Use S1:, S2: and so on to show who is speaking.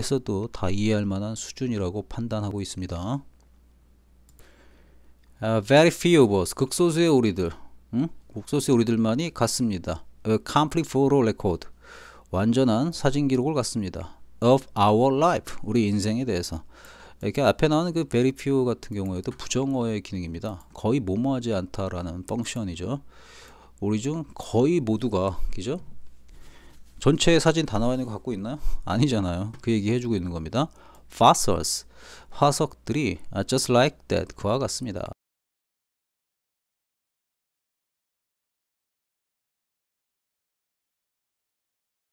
S1: 에서도 다 이해할 만한 수준이라고 판단하고 있습니다. Uh, very few of us, 극소수의 우리들, 응? 극소수의 우리들만이 갔습니다. A complete photo record, 완전한 사진 기록을 갖습니다. Of our life, 우리 인생에 대해서. 이렇게 앞에 나오는 그 very few 같은 경우에도 부정어의 기능입니다. 거의 뭐뭐하지 않다라는 펑션이죠. 우리 중 거의 모두가, 그죠? 전체 사진 다 나와 있는 거 갖고 있나요? 아니잖아요. 그 얘기 해주고 있는 겁니다. fossils, 화석들이 아, just like that, 그와 같습니다.